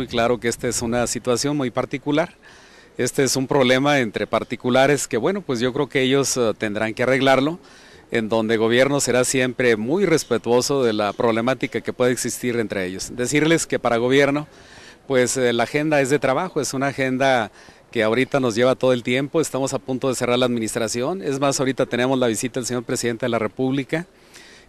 muy claro que esta es una situación muy particular. Este es un problema entre particulares que, bueno, pues yo creo que ellos eh, tendrán que arreglarlo, en donde gobierno será siempre muy respetuoso de la problemática que puede existir entre ellos. Decirles que para gobierno, pues eh, la agenda es de trabajo, es una agenda que ahorita nos lleva todo el tiempo, estamos a punto de cerrar la administración, es más, ahorita tenemos la visita del señor presidente de la República,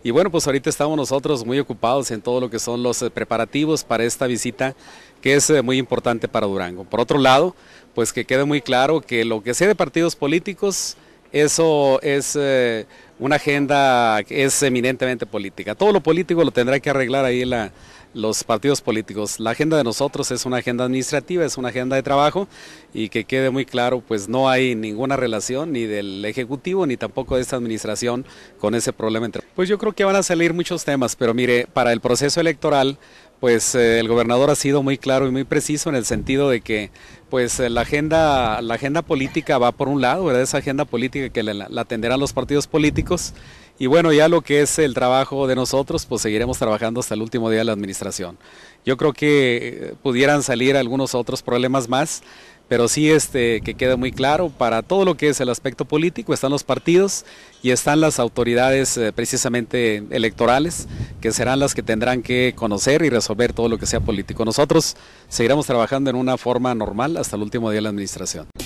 y bueno, pues ahorita estamos nosotros muy ocupados en todo lo que son los eh, preparativos para esta visita que es eh, muy importante para Durango. Por otro lado, pues que quede muy claro que lo que sea de partidos políticos, eso es eh, una agenda que es eminentemente política. Todo lo político lo tendrá que arreglar ahí la, los partidos políticos. La agenda de nosotros es una agenda administrativa, es una agenda de trabajo y que quede muy claro, pues no hay ninguna relación ni del Ejecutivo ni tampoco de esta administración con ese problema. Pues yo creo que van a salir muchos temas, pero mire, para el proceso electoral pues eh, el gobernador ha sido muy claro y muy preciso en el sentido de que pues eh, la agenda, la agenda política va por un lado, ¿verdad? Esa agenda política que la, atenderán los partidos políticos y bueno, ya lo que es el trabajo de nosotros, pues seguiremos trabajando hasta el último día de la administración. Yo creo que eh, pudieran salir algunos otros problemas más, pero sí este, que queda muy claro, para todo lo que es el aspecto político están los partidos y están las autoridades precisamente electorales que serán las que tendrán que conocer y resolver todo lo que sea político. Nosotros seguiremos trabajando en una forma normal hasta el último día de la administración.